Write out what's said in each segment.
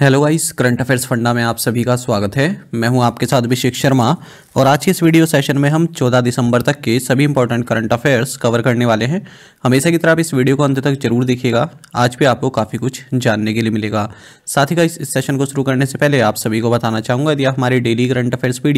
Hello guys current affairs फंडा में आप सभी का स्वागत है मैं हूं आपके साथ अभिषेक शर्मा और आज के इस वीडियो सेशन में हम 14 दिसंबर तक के सभी इंपॉर्टेंट करंट अफेयर्स कवर करने वाले हैं हमेशा की तरह आप इस वीडियो को अंत तक जरूर देखिएगा आज भी आपको काफ़ी कुछ जानने के लिए मिलेगा साथ ही का इस सेशन को शुरू करने से पहले आप सभी को बताना चाहूँगा यदि आप हमारे daily current affairs P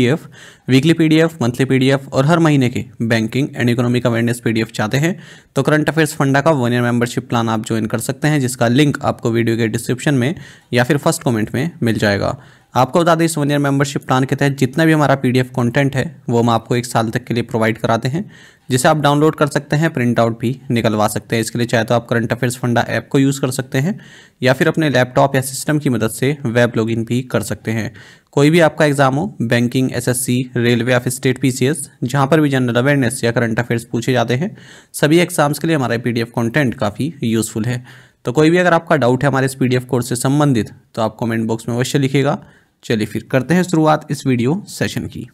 weekly P monthly P और हर महीने के banking and economic awareness P चाहते हैं तो करंट अफेयर्स फंडा का वन ईयर मेंबरशिप प्लान आप ज्वाइन कर सकते हैं जिसका लिंक आपको वीडियो के डिस्क्रिप्शन में या फिर फर्स्ट कमेंट में मिल जाएगा आपको बता दें इस वन ईयर मेंबरशिप प्लान के तहत जितना भी हमारा पीडीएफ कंटेंट है वो हम आपको एक साल तक के लिए प्रोवाइड कराते हैं जिसे आप डाउनलोड कर सकते हैं प्रिंट आउट भी निकलवा सकते हैं इसके लिए चाहे तो आप करंट अफेयर्स फंडा ऐप को यूज़ कर सकते हैं या फिर अपने लैपटॉप या सिस्टम की मदद से वेब लॉगिन भी कर सकते हैं कोई भी आपका एग्जाम हो बैंकिंग एस रेलवे या फिर स्टेट पी जहां पर भी जनरल अवेयरनेस या करंट अफेयर्स पूछे जाते हैं सभी एग्जाम्स के लिए हमारा पी कंटेंट काफ़ी यूज़फुल है तो कोई भी अगर आपका डाउट है हमारे इस पीडीएफ कोर्स से संबंधित तो आप कॉमेंट बॉक्स में अवश्य लिखेगा चलिए फिर करते हैं शुरुआत इस वीडियो सेशन की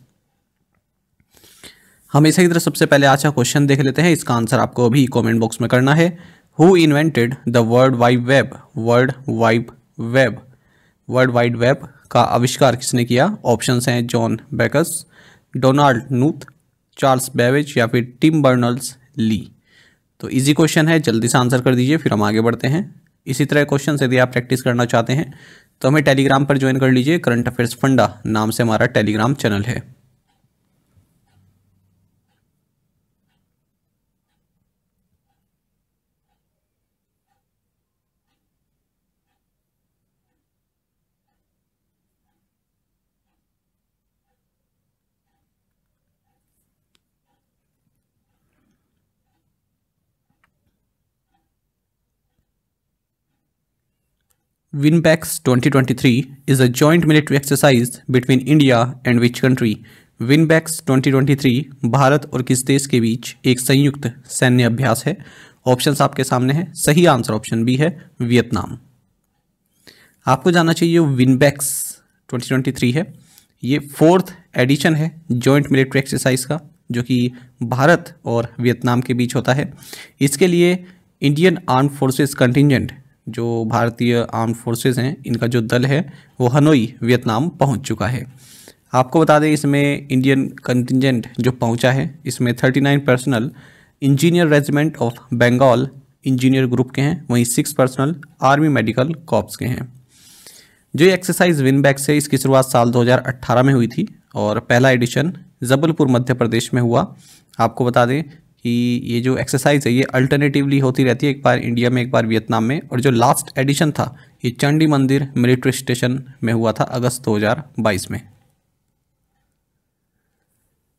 हम इसी तरह सबसे पहले आज का क्वेश्चन देख लेते हैं इसका आंसर आपको अभी कमेंट बॉक्स में करना है who invented the world wide web world wide web world wide web का आविष्कार किसने किया ऑप्शन हैं John Backus Donald Knuth Charles Babbage या फिर टिम बर्नल्स ली तो इजी क्वेश्चन है जल्दी से आंसर कर दीजिए फिर हम आगे बढ़ते हैं इसी तरह क्वेश्चन यदि आप प्रैक्टिस करना चाहते हैं तो हमें टेलीग्राम पर ज्वाइन कर लीजिए करंट अफेयर्स फंडा नाम से हमारा टेलीग्राम चैनल है WinBax 2023 is a joint military exercise between India and which country? WinBax 2023 Bharat और किस देश के बीच एक संयुक्त सैन्य अभ्यास है ऑप्शंस आपके सामने हैं सही आंसर ऑप्शन बी है वियतनाम आपको जानना चाहिए विनबैक्स 2023 है ये फोर्थ एडिशन है जॉइंट मिलिट्री एक्सरसाइज का जो कि भारत और वियतनाम के बीच होता है इसके लिए इंडियन आर्म फोर्सेस कंटिजेंट जो भारतीय आर्म फोर्सेस हैं इनका जो दल है वो हनोई वियतनाम पहुंच चुका है आपको बता दें इसमें इंडियन कंटिजेंट जो पहुंचा है इसमें 39 personnel engineer regiment of Bengal engineer group के हैं वहीं six personnel army medical corps के हैं जो एक्सरसाइज विनबैक से इसकी शुरुआत साल 2018 में हुई थी और पहला एडिशन जबलपुर मध्य प्रदेश में हुआ आपको बता दें कि ये जो एक्सरसाइज है ये अल्टरनेटिवली होती रहती है एक बार इंडिया में एक बार वियतनाम में और जो लास्ट एडिशन था ये चंडी मंदिर मिलिट्री स्टेशन में हुआ था अगस्त 2022 में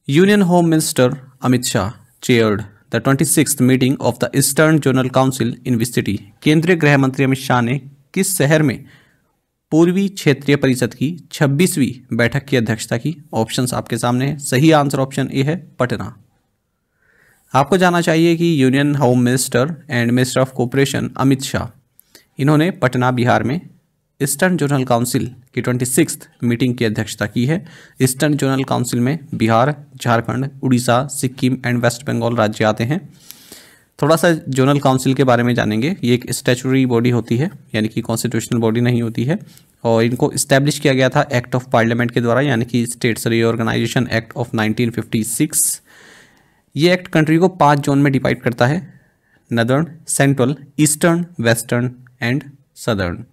union home minister Amit Shah chaired the twenty six meeting of the eastern zonal council in विस्टिटी केंद्रीय गृह मंत्री अमित शाह ने किस शहर में पूर्वी क्षेत्रीय परिषद की 26वीं बैठक की अध्यक्षता की ऑप्शंस आपके सामने सही आंसर ऑप्शन ए है पटना आपको जाना चाहिए कि union home minister and minister of cooperation Amit Shah इन्होंने पटना बिहार में ईस्टर्न जोनल काउंसिल की ट्वेंटी सिक्स मीटिंग की अध्यक्षता की है ईस्टर्न जोनल काउंसिल में बिहार झारखंड उड़ीसा सिक्किम एंड वेस्ट बंगाल राज्य आते हैं थोड़ा सा जोनल काउंसिल के बारे में जानेंगे ये एक स्टैचुरी बॉडी होती है यानी कि कॉन्स्टिट्यूशनल बॉडी नहीं होती है और इनको इस्टेब्लिश किया गया था एक्ट ऑफ पार्लियामेंट के द्वारा यानी कि states reorganisation act of nineteen ये एक्ट कंट्री को पांच जोन में डिवाइड करता है northern central eastern western and southern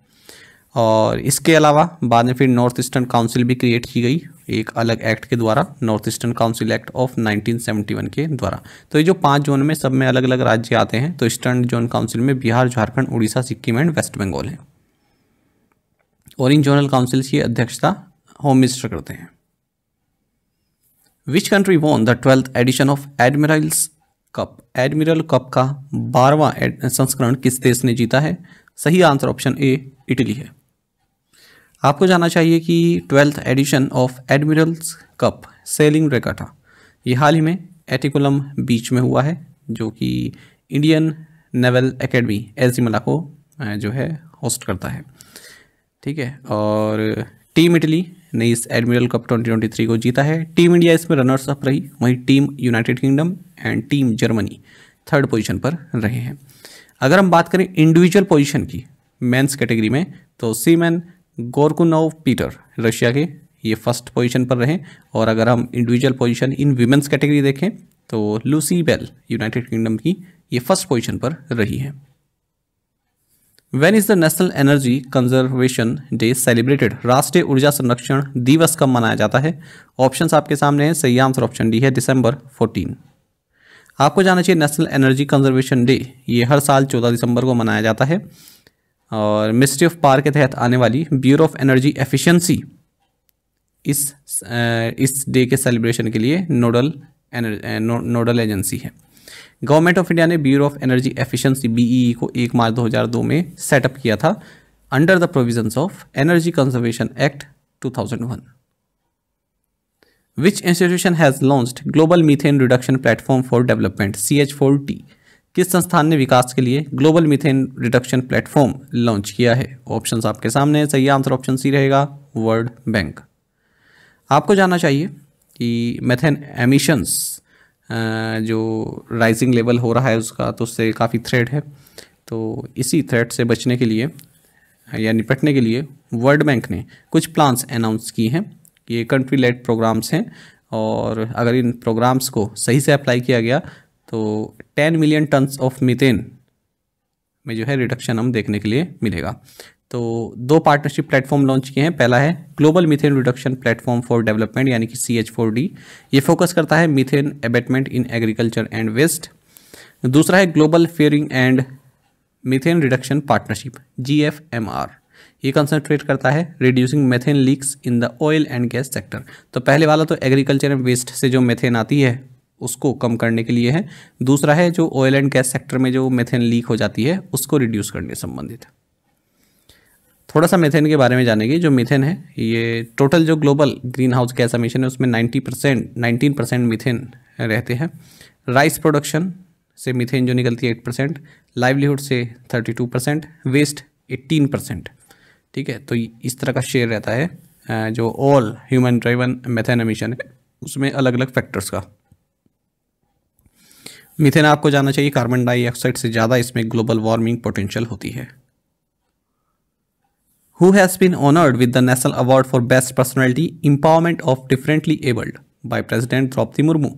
और इसके अलावा बाद में फिर नॉर्थ ईस्टर्न काउंसिल भी क्रिएट की गई एक अलग एक्ट के द्वारा north eastern council act of 1971 के द्वारा तो ये जो पांच जोन में सब में अलग अलग राज्य आते हैं तो ईस्टर्न जोन काउंसिल में बिहार झारखंड उड़ीसा सिक्किम एंड वेस्ट बंगाल है और इन जोनल काउंसिल्स की अध्यक्षता होम मिनिस्टर करते हैं which country won the twelfth edition of Admiral's Cup Admiral Cup का बारवा संस्करण किस देश ने जीता है सही आंसर ऑप्शन ए इटली है आपको जानना चाहिए कि twelfth edition of Admiral's Cup sailing regatta ये हाल ही में एटिकुलम बीच में हुआ है जो कि इंडियन नेवल एकेडमी एजिमला को जो है होस्ट करता है ठीक है और टीम इटली ने इस एडमिरल कप 2023 को जीता है टीम इंडिया इसमें रनर्स अप रही वहीं team United Kingdom and team Germany third position पर रहे हैं अगर हम बात करें इंडिविजुअल पोजीशन की मेंस कैटेगरी में तो सीमैन गोरकुनोव पीटर रशिया के ये फर्स्ट पोजीशन पर रहे और अगर हम individual position in women's category देखें तो लूसी बेल यूनाइटेड किंगडम की ये फर्स्ट पोजिशन पर रही है when is the national energy conservation day celebrated राष्ट्रीय ऊर्जा संरक्षण दिवस कब मनाया जाता है ऑप्शन आपके सामने हैं सही आंसर ऑप्शन डी है दिसंबर फोर्टीन आपको जाना चाहिए नेशनल एनर्जी कंजर्वेशन डे ये हर साल चौदह दिसंबर को मनाया जाता है और मिनिस्ट्री ऑफ पावर के तहत आने वाली ब्यूरो ऑफ एनर्जी एफिशिएंसी इस इस डे के सेलिब्रेशन के लिए नोडल नोडल एजेंसी है गवर्नमेंट ऑफ इंडिया ने bureau of energy efficiency BE को एक मार्च 2002 में सेटअप किया था under the provisions of energy conservation act 2001 which institution has launched global methane reduction platform for development C H किस संस्थान ने विकास के लिए global methane reduction platform launch किया है ऑप्शन आपके सामने सही आंसर ऑप्शन सी रहेगा वर्ल्ड बैंक आपको जानना चाहिए कि मेथेन एमिशंस जो राइजिंग लेवल हो रहा है उसका तो उससे काफ़ी थ्रेड है तो इसी थ्रेड से बचने के लिए या निपटने के लिए वर्ल्ड बैंक ने कुछ प्लान्स अनाउंस किए हैं ये कंट्री लेड प्रोग्राम्स हैं और अगर इन प्रोग्राम्स को सही से अप्लाई किया गया तो ten million tons of methane में जो है रिडक्शन हम देखने के लिए मिलेगा तो दो पार्टनरशिप प्लेटफॉर्म लॉन्च किए हैं पहला है global methane reduction platform for development यानी कि सी एच फोर डी ये फोकस करता है methane abatement in agriculture and waste दूसरा है global flaring and methane reduction partnership G F M R ये कंसनट्रेट करता है reducing methane leaks in the oil and gas sector तो पहले वाला तो एग्रीकल्चर एंड वेस्ट से जो मेथेन आती है उसको कम करने के लिए है दूसरा है जो ऑयल एंड गैस सेक्टर में जो मेथेन लीक हो जाती है उसको रिड्यूस करने संबंधित थोड़ा सा मेथेन के बारे में जानेंगे जो मीथेन है ये टोटल जो global green house gas emission है उसमें 90 परसेंट नाइन्टीन परसेंट मिथेन रहते हैं राइस प्रोडक्शन से मिथेन जो निकलती है एट परसेंट लाइवलीहुड से thirty two percent waste eighteen percent ठीक है तो इस तरह का शेयर रहता है जो all human driven methane emission है उसमें अलग अलग फैक्टर्स का मिथेन आपको जाना चाहिए कार्बन डाइऑक्साइड से ज़्यादा इसमें ग्लोबल वार्मिंग पोटेंशियल होती है who has been honored with the National Award for Best Personality Empowerment of Differently Abled by President Draupadi Murmu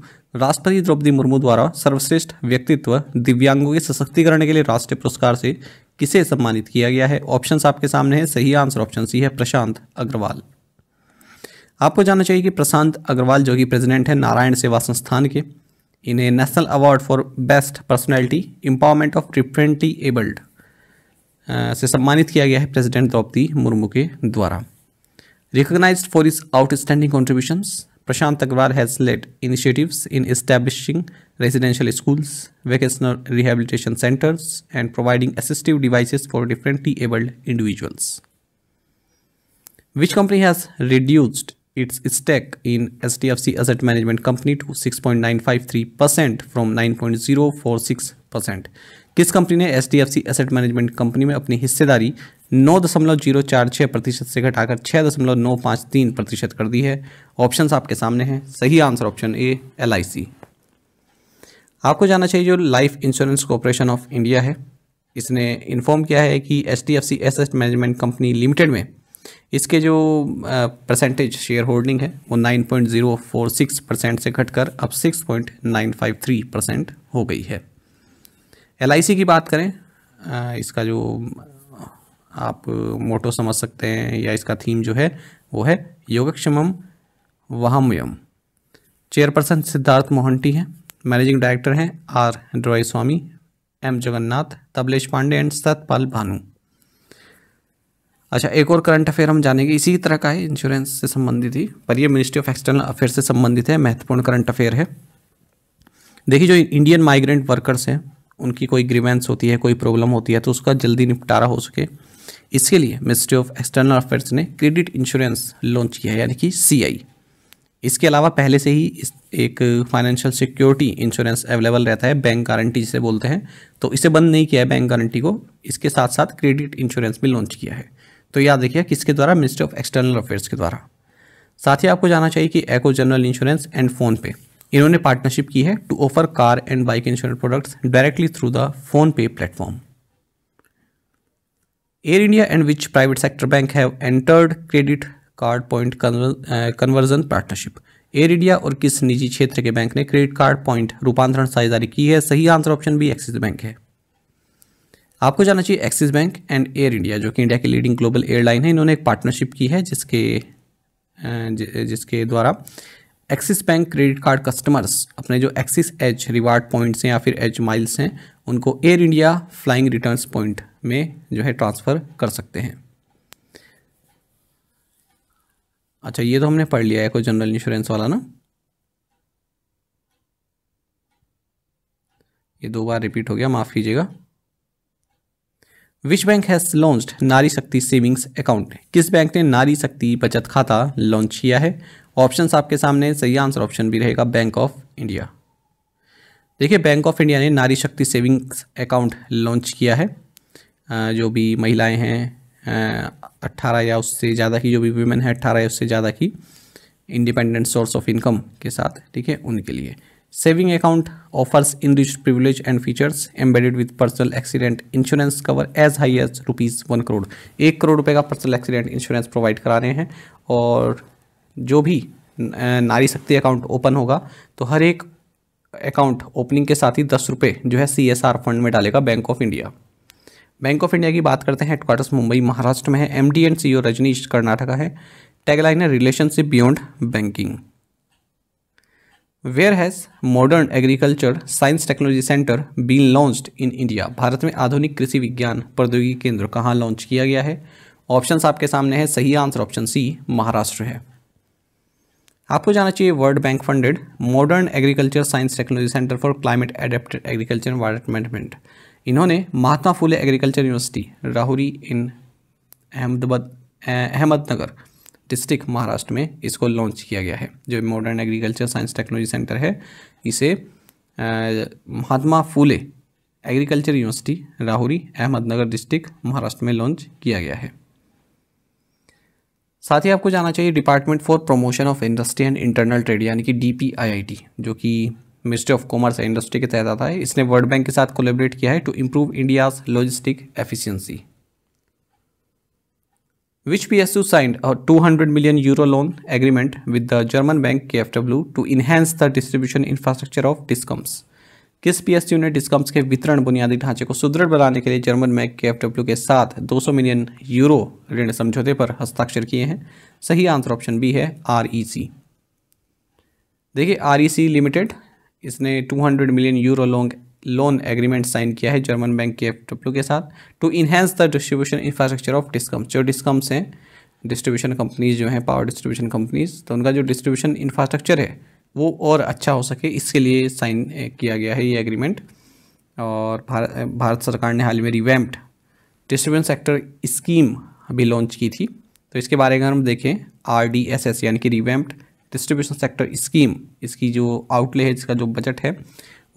राष्ट्रपति द्रौपदी मुर्मू द्वारा सर्वश्रेष्ठ व्यक्तित्व दिव्यांगों के सशक्तिकरण के लिए राष्ट्रीय पुरस्कार से किसे सम्मानित किया गया है ऑप्शन आपके सामने है सही आंसर ऑप्शन सी है प्रशांत अग्रवाल आपको जानना चाहिए कि प्रशांत अग्रवाल जो कि प्रेसिडेंट है नारायण सेवा संस्थान के इन्हें national award for best personality empowerment of differently abled से सम्मानित किया गया है प्रेसिडेंट द्रौपदी मुर्मू के द्वारा recognise for is outstanding contribution Prashant Agarwal has led initiatives in establishing residential schools vocational rehabilitation centres and providing assistive devices for differently abled individuals which company has reduced its stake in H D F C asset management company to six point nine five three percent from nine point zero four six percent किस कंपनी ने H asset management company में अपनी हिस्सेदारी नौ दशमलव zero चार छः प्रतिशत से घटाकर छः दशमलव नौ पाँच तीन प्रतिशत कर दी है ऑप्शंस आपके सामने हैं सही आंसर ऑप्शन ए एल आपको जाना चाहिए जो life insurance corporation of India है इसने इन्फॉर्म किया है कि H D F C asset management company limited में इसके जो परसेंटेज शेयर होल्डिंग है वो 9.046 परसेंट से घटकर अब 6.953 परसेंट हो गई है एल की बात करें इसका जो आप मोटो समझ सकते हैं या इसका थीम जो है वो है योगक्षमम वहामयम चेयरपर्सन सिद्धार्थ मोहंटी हैं मैनेजिंग डायरेक्टर हैं R Doraiswamy M Jagannath Tablesh Pandey and Satpal Bhanu अच्छा एक और करंट अफेयर हम जानेंगे इसी तरह का है इंश्योरेंस से संबंधित ही पर ये मिनिस्ट्री ऑफ एक्सटर्नल अफेयर से संबंधित है महत्वपूर्ण करंट अफेयर है देखिए जो इंडियन माइग्रेंट वर्कर्स हैं उनकी कोई ग्रीवेंस होती है कोई प्रॉब्लम होती है तो उसका जल्दी निपटारा हो सके इसके लिए मिनिस्ट्री ऑफ एक्सटर्नल अफेयर्स ने क्रेडिट इंश्योरेंस लॉन्च किया है यानी कि सी इसके अलावा पहले से ही इस एक फाइनेंशियल सिक्योरिटी इंश्योरेंस अवेलेबल रहता है बैंक गारंटी जिसे बोलते हैं तो इसे बंद नहीं किया है बैंक गारंटी को इसके साथ साथ क्रेडिट इंश्योरेंस भी लॉन्च किया है तो याद रखिए किसके द्वारा मिनिस्ट्री ऑफ एक्सटर्नल अफेयर्स के द्वारा साथ ही आपको जाना चाहिए कि Acko general insurance and PhonePe इन्होंने पार्टनरशिप की है to offer car and bike insurance products directly through the PhonePe platform Air India and which private sector bank have entered credit card point conversion partnership Air India और किस निजी क्षेत्र के bank ने credit card point रूपांतरण साझेदारी की है सही आंसर ऑप्शन भी एक्सिस बैंक है आपको जानना चाहिए Axis bank and Air India जो कि इंडिया की लीडिंग ग्लोबल एयरलाइन है इन्होंने एक पार्टनरशिप की है जिसके uh, जिसके द्वारा Axis bank credit card customers अपने जो एक्सिस एज रिवार्ड पॉइंट्स हैं या फिर एज माइल्स हैं उनको Air India flying returns point में जो है ट्रांसफ़र कर सकते हैं अच्छा ये तो हमने पढ़ लिया है कोई जनरल इंश्योरेंस वाला ना ये दो बार रिपीट हो गया माफ़ कीजिएगा विश बैंक हैज़ लॉन्च्ड नारी शक्ति सेविंग्स अकाउंट किस बैंक ने नारी शक्ति बचत खाता लॉन्च किया है ऑप्शंस आपके सामने सही आंसर ऑप्शन भी रहेगा बैंक ऑफ इंडिया देखिए बैंक ऑफ इंडिया ने नारी शक्ति सेविंग्स अकाउंट लॉन्च किया है जो भी महिलाएं हैं अट्ठारह या उससे ज़्यादा की जो भी वीमेन है अट्ठारह या उससे ज़्यादा की इंडिपेंडेंट सोर्स ऑफ इनकम के साथ ठीक है उनके लिए saving account offers in rich privilege and features embedded with personal accident insurance cover as high as rupees one crore एक करोड़ रुपए का पर्सनल एक्सीडेंट इंश्योरेंस प्रोवाइड करा रहे हैं और जो भी नारी शक्ति अकाउंट ओपन होगा तो हर एक अकाउंट ओपनिंग के साथ ही दस रुपये जो है सी एस आर फंड में डालेगा bank of India bank of India की बात करते हैं हेडक्वार्टर्स मुंबई महाराष्ट्र में है M D and C O Rajneesh Karnataka है टैगलाइन है relationship beyond banking where has modern agriculture science technology centre been launched in India Bharat में आधुनिक कृषि विज्ञान प्रौद्योगिकी केंद्र कहाँ लॉन्च किया गया है ऑप्शंस आपके सामने है सही आंसर ऑप्शन सी महाराष्ट्र है आपको जाना चाहिए world bank funded modern agriculture science technology centre for climate adapted agriculture water management इन्होंने Mahatma Phule agriculture university Rahuri in Ahmedabad Ahmednagar district Maharashtra में इसको लॉन्च किया गया है जो modern agriculture science technology centre है इसे eh, Mahatma Phule agriculture university Rahuri Ahmednagar district Maharashtra में लॉन्च किया गया है साथ ही आपको जाना चाहिए department for promotion of industry and internal trade यानी कि डी जो कि ministry of commerce and industry के तहत आता है इसने वर्ल्ड बैंक के साथ कोलेबरेट किया है to improve India's logistic efficiency which P U signed two hundred million euro loan agreement with the German bank K F W to enhance the distribution infrastructure of discoms किस PSU ने डिस्कम्स के वितरण बुनियादी ढांचे को सुदृढ़ बनाने के लिए जर्मन बैंक के डब्ल्यू के साथ 200 मिलियन यूरो ऋण समझौते पर हस्ताक्षर किए हैं सही आंसर ऑप्शन बी है आरईसी देखिए आरईसी लिमिटेड इसने 200 million euro long loan agreement sign किया है जर्मन बैंक के डब्ल्यू के साथ to enhance the distribution infrastructure of discoms जो डिस्कम्स हैं डिस्ट्रीब्यूशन कंपनीज जो हैं पावर डिस्ट्रीब्यूशन कंपनीज तो उनका जो डिस्ट्रीब्यूशन इंफ्रास्ट्रक्चर है वो और अच्छा हो सके इसके लिए साइन किया गया है ये एग्रीमेंट और भार, भारत सरकार ने हाल ही में रिवैम्प्ड डिस्ट्रीब्यूशन सेक्टर स्कीम अभी लॉन्च की थी तो इसके बारे में हम देखें आर डी एस एस यानी कि रिवैम्प्ड डिस्ट्रीब्यूशन सेक्टर स्कीम इसकी जो आउटले है इसका जो बजट है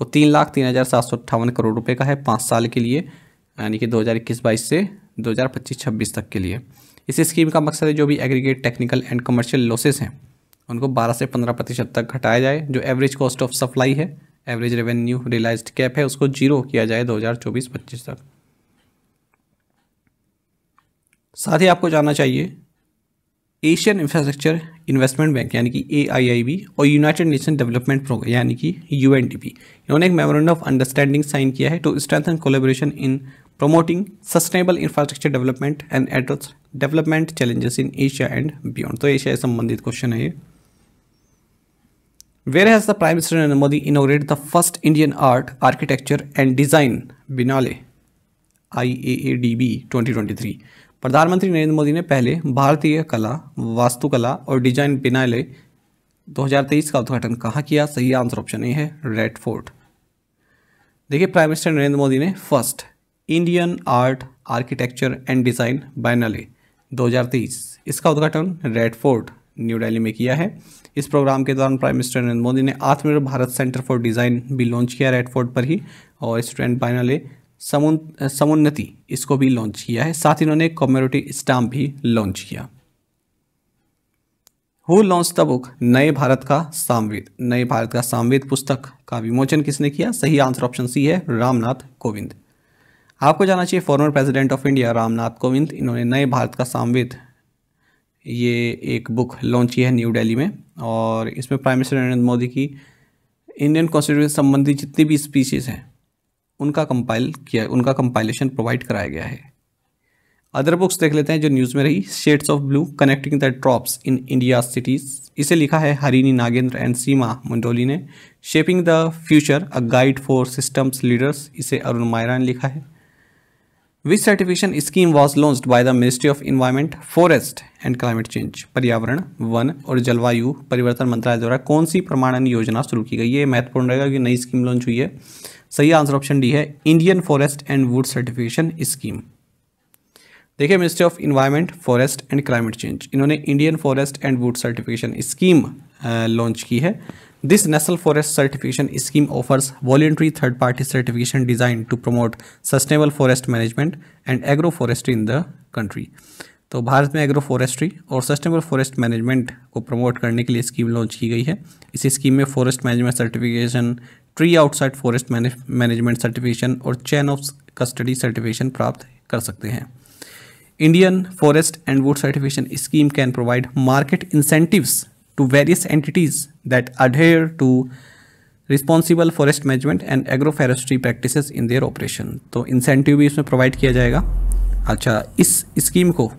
वो तीन लाख तीन हज़ार सात सौ अट्ठावन करोड़ रुपए का है पाँच साल के लिए यानी कि दो हज़ार इक्कीस बाईस से दो हज़ार पच्चीस छब्बीस तक के लिए इस स्कीम का मकसद है जो भी aggregate technical and commercial losses हैं उनको 12 से 15 प्रतिशत तक घटाया जाए जो एवरेज कॉस्ट ऑफ सप्लाई है एवरेज रेवेन्यू रियलाइज कैप है उसको जीरो किया जाए 2024-25 तक साथ ही आपको जानना चाहिए एशियन इंफ्रास्ट्रक्चर इन्वेस्टमेंट बैंक यानी कि ए और यूनाइटेड नेशन डेवलपमेंट प्रोग्राम यानी कि यू इन्होंने एक मेमोरेंडम ऑफ अंडरस्टैंडिंग साइन किया है to strengthen collaboration in promoting sustainable infrastructure development and address development challenges in Asia and beyond तो एशिया से संबंधित क्वेश्चन है ये इनोग्रेट the Prime Minister Narendra Modi inaugurated the first Indian Art, Architecture and Design Biennale IAADB 2023, प्रधानमंत्री नरेंद्र मोदी ने पहले भारतीय कला वास्तुकला और डिजाइन बिनाले 2023 का उद्घाटन कहाँ किया सही आंसर ऑप्शन ए है रेड फोर्ट देखिए प्राइम मिनिस्टर नरेंद्र मोदी ने first Indian art architecture and design biennale 2023 इसका उद्घाटन रेड फोर्ट न्यू दिल्ली में किया है इस प्रोग्राम के दौरान प्राइम मिनिस्टर नरेंद्र मोदी ने Aatmanirbhar Bharat centre for design भी लॉन्च किया रेडफोर्ड पर ही और स्टूडेंट बाइनाले समुन समुन्नति इसको भी लॉन्च किया है साथ ही इन्होंने कम्युनिटी स्टाम्प भी लॉन्च किया हु लॉन्च द बुक नए भारत का सामवेद नए भारत का सामवेद पुस्तक का विमोचन किसने किया सही आंसर ऑप्शन सी है रामनाथ कोविंद आपको जाना चाहिए former president of India Ramnath Kovind इन्होंने नए भारत का सामवेद ये एक बुक लॉन्च की है न्यू दिल्ली में और इसमें प्राइम मिनिस्टर नरेंद्र मोदी की इंडियन कॉन्स्टिट्यूशन संबंधी जितनी भी स्पीचेस हैं उनका कंपाइल किया उनका कंपाइलेशन प्रोवाइड कराया गया है अदर बुक्स देख लेते हैं जो न्यूज़ में रही shades of blue connecting the drops in India cities इसे लिखा है हरिनी नागेंद्र एंड सीमा मंडोली ने shaping the future a guide for systems leaders इसे अरुण मायरा ने लिखा है which certification scheme was launch by the ministry of environment forest and climate change पर्यावरण वन और जलवायु परिवर्तन मंत्रालय द्वारा कौन सी प्रमाणन योजना शुरू की गई ये महत्वपूर्ण रहेगा कि नई स्कीम लॉन्च हुई है सही आंसर ऑप्शन डी है Indian forest and wood certification scheme देखिए ministry of environment forest and climate change इन्होंने Indian forest and wood certification scheme launch की है this national forest certification scheme offers voluntary third party certification design to promote sustainable forest management and agro forestry in the country तो भारत में agro forestry और sustainable forest management को promote करने के लिए scheme launch की गई है इस स्कीम में forest management certification tree outside forest management certification और चैन ऑफ कस्टडी सर्टिफिकेशन प्राप्त कर सकते हैं Indian forest and wood certification scheme can provide market incentives to various entities that adhere to responsible forest management and agro practices in in their operation तो incentive भी इसमें provide किया जाएगा अच्छा इस स्कीम को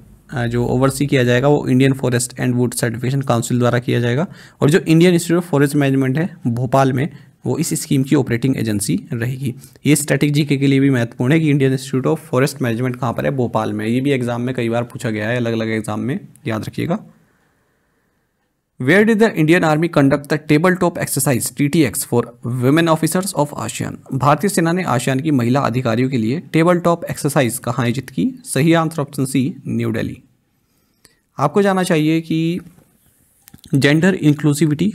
जो ओवरसी किया जाएगा वो Indian forest and wood certification council द्वारा किया जाएगा और जो Indian institute of forest management है भोपाल में वो इस स्कीम की ऑपरेटिंग एजेंसी रहेगी ये स्टैटिक जीके के लिए भी महत्वपूर्ण है कि Indian institute of forest management कहाँ पर है भोपाल में ये भी एग्जाम में कई बार पूछा गया है अलग अलग एग्जाम में याद रखिएगा Where did the Indian Army conduct the tabletop exercise TTX for women officers of ASEAN? भारतीय सेना ने आशियान की महिला अधिकारियों के लिए टेबल टॉप एक्सरसाइज कहाँ आयोजित की सही answer option C New Delhi आपको जाना चाहिए कि जेंडर इंक्लूसिविटी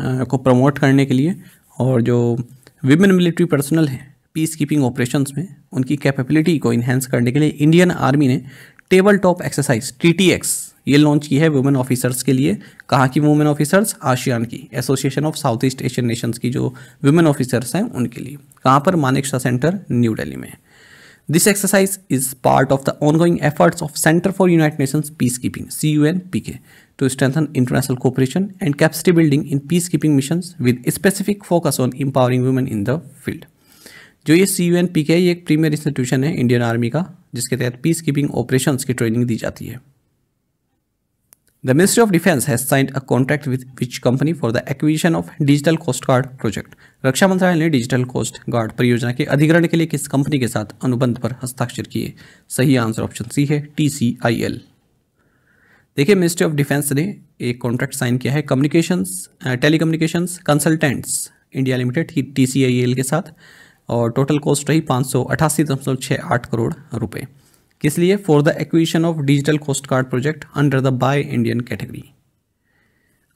को प्रमोट करने के लिए और जो विमेन मिलिट्री पर्सनल हैं पीस कीपिंग ऑपरेशन में उनकी कैपेबिलिटी को इन्हेंस करने के लिए इंडियन आर्मी ने table top exercise T T X ये लॉन्च की है वुमेन ऑफिसर्स के लिए कहाँ की वुमेन ऑफिसर्स आशियान की association of south east Asian nations की जो वुमेन ऑफिसर्स हैं उनके लिए कहाँ पर मानेकशा सेंटर न्यू दिल्ली में this exercise is part of the ongoing efforts of centre for united nations peace keeping C U N P K to strengthen international cooperation and capacity building in peace keeping mission with specific focus on empowering women in the field जो ये C U N P K एक premier institution है Indian army का जिसके तहत peace keeping operation की training दी जाती है The Ministry of Defence has signed a contract with which company for the acquisition of Digital Coast Guard project. रक्षा मंत्रालय ने डिजिटल कोस्ट गार्ड परियोजना के अधिग्रहण के लिए किस कंपनी के साथ अनुबंध पर हस्ताक्षर किए सही आंसर ऑप्शन सी है टी सी आई एल देखिए मिनिस्ट्री ऑफ डिफेंस ने एक कॉन्ट्रैक्ट साइन किया है communications telecommunications consultants India limited ही टी सी आई एल के साथ और टोटल कॉस्ट रही पाँच सौ अठासी दशमलव छः आठ करोड़ रुपये किस लिए for the acquisition of digital coast guard project under the buy Indian category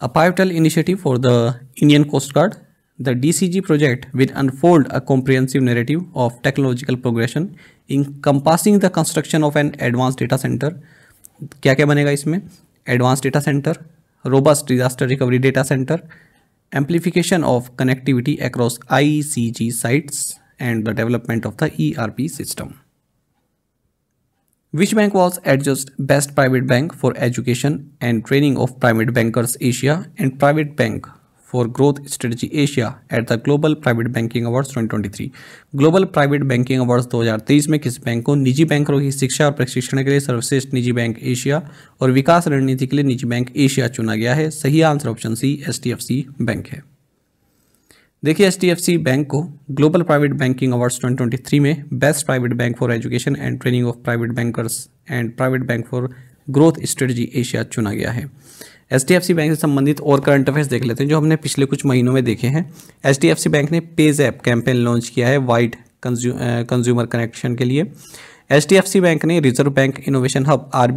a pivotal initiative for the Indian coast guard the D C G project will unfold a comprehensive narrative of technological progression encompassing the construction of an advance data centre क्या क्या बनेगा इसमें advance data centre robust disaster recovery data centre amplification of connectivity across I C G sites and the development of the E R P system Which bank was adjudged best private bank for education and training of private bankers Asia and private bank for growth strategy Asia at the Global Private Banking Awards 2023? Global Private Banking Awards 2023 में किस bank को निजी बैंकरों की शिक्षा और प्रशिक्षण के लिए सर्वश्रेष्ठ निजी बैंक एशिया और विकास रणनीति के लिए निजी बैंक एशिया चुना गया है सही answer option C H bank है देखिए एच बैंक को ग्लोबल प्राइवेट बैंकिंग अवार्ड्स 2023 में best private bank for education and training of private bankers and private bank for growth strategy Asia चुना गया है एच बैंक से संबंधित और करंट अफेयर्स देख लेते हैं जो हमने पिछले कुछ महीनों में देखे हैं एच बैंक ने पेज ऐप कैंपेन लॉन्च किया है वाइड कंज्यूमर कनेक्शन के लिए एच बैंक ने reserve bank innovation hub R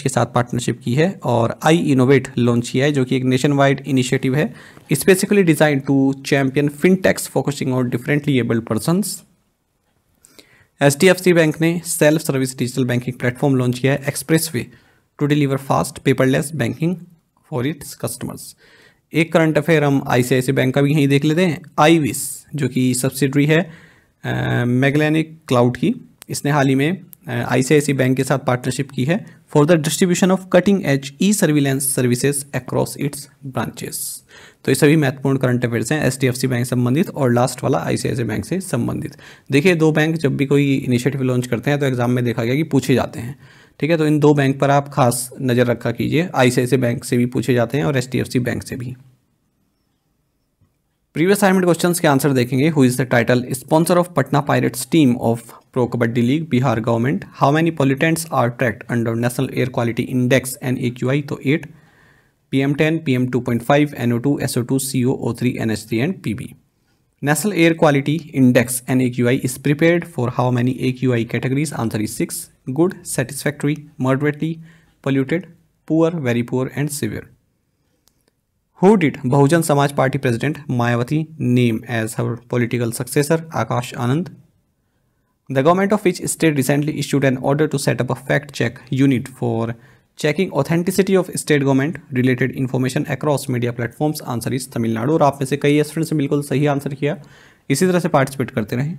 के साथ पार्टनरशिप की है और आई इनोवेट लॉन्च किया है जो कि एक नेशन वाइड इनिशिएटिव है specifically designed to champion fintechs focusing on differently abled person H bank ने self service digital banking platform launch किया है express way to deliver fast paperless banking for its customers एक current affair हम I bank का भी यहीं देख लेते हैं आई जो कि सब्सिडरी है मैगलैनिक क्लाउड की इसने हाल ही में आईसीआईसी बैंक के साथ पार्टनरशिप की है for the distribution of cutting edge surveillance services across its branches तो ये सभी महत्वपूर्ण करंट अफेयर्स हैं एच बैंक संबंधित और लास्ट वाला आईसीआईसी बैंक से संबंधित देखिए दो बैंक जब भी कोई इनिशिएटिव लॉन्च करते हैं तो एग्जाम में देखा गया कि पूछे जाते हैं ठीक है तो इन दो बैंक पर आप खास नज़र रखा कीजिए आईसीआईसी बैंक से भी पूछे जाते हैं और एच बैंक से भी प्रीवियस असाइनमेंट क्वेश्चन के आंसर देखेंगे who is the title sponsor of Patna Pirates team of Pro Kabaddi League Bihar government how many pollutants are tracked under national air quality index N A Q I तो eight P M ten P M two point five N O two S O two C O three N H three and P B national air quality index N A Q I is prepared for how many A Q I categories answer is six good satisfactory moderately polluted poor very poor and severe who did Bahujan Samaj Party president Mayawati name as her political successor Akash Anand the government of which state recently issued an order to set up a fact check unit for checking authenticity of state government related information across media platforms answer is Tamil Nadu और आप में से कई students ने बिल्कुल सही answer किया इसी तरह से पार्टिसिपेट करते रहे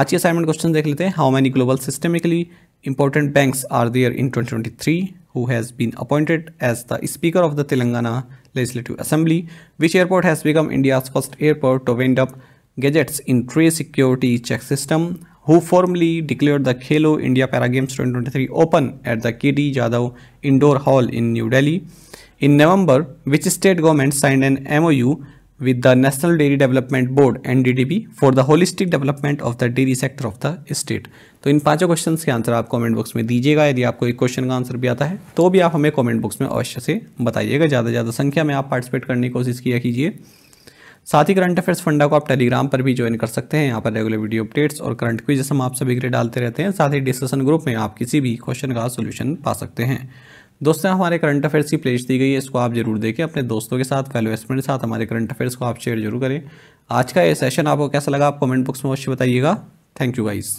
आज के असाइनमेंट क्वेश्चन देख लेते हैं how many global systemically important banks are there in three who has been appointed as the speaker of the Telangana Legislative Assembly, which airport has become India's first airport to wind up gadgets in tray security check system, who formally declared the Khelo India Para Games 2023 open at the KD Jadhav Indoor Hall in New Delhi. In November, which state government signed an MOU with the National Dairy Development Board NDDB for the holistic development of the dairy sector of the state. तो इन पांचों question के answer आप comment box में दीजिएगा यदि आपको एक question का आंसर भी आता है तो भी आप हमें कमेंट बॉक्स में अवश्य से बताइएगा ज़्यादा से ज़्यादा संख्या में आप पार्टिसिपेट करने की कोशिश किया कीजिए साथ ही करंट अफेयर्स फंडा को आप टेलीग्राम पर भी ज्वाइन कर सकते हैं यहाँ पर रेगुलर वीडियो अपडेट्स और करंट क्विज हम आप सभी के डालते रहते हैं साथ ही डिस्कशन ग्रुप में आप किसी भी क्वेश्चन का सोल्यूशन पा सकते हैं दोस्तों हमारे करंट अफेयर्स की प्लेस दी गई है इसको आप जरूर देखें अपने दोस्तों के साथ फेलो एस्टमेंट के साथ हमारे करंट अफेयर्स को आप शेयर जरूर करें आज का ये सेशन आपको कैसा लगा आप कमेंट बॉक्स में अवश्य बताइएगा थैंक यू गाइज़